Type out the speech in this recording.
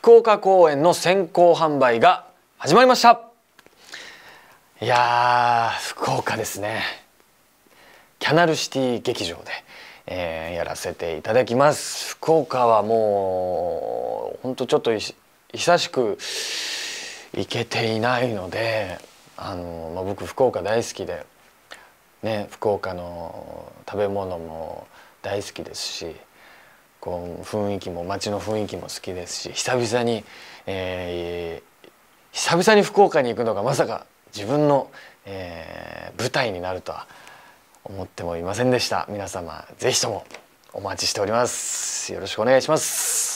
福岡公演の先行販売が始まりましたいや福岡ですねキャナルシティ劇場で、えー、やらせていただきます福岡はもうほんとちょっと久しく行けていないのであの、まあ、僕福岡大好きで、ね、福岡の食べ物も大好きですしこう雰囲気も街の雰囲気も好きですし久々に、えー、久々に福岡に行くのがまさか自分の、えー、舞台になるとは思ってもいませんでした皆様是非ともお待ちしておりますよろしくお願いします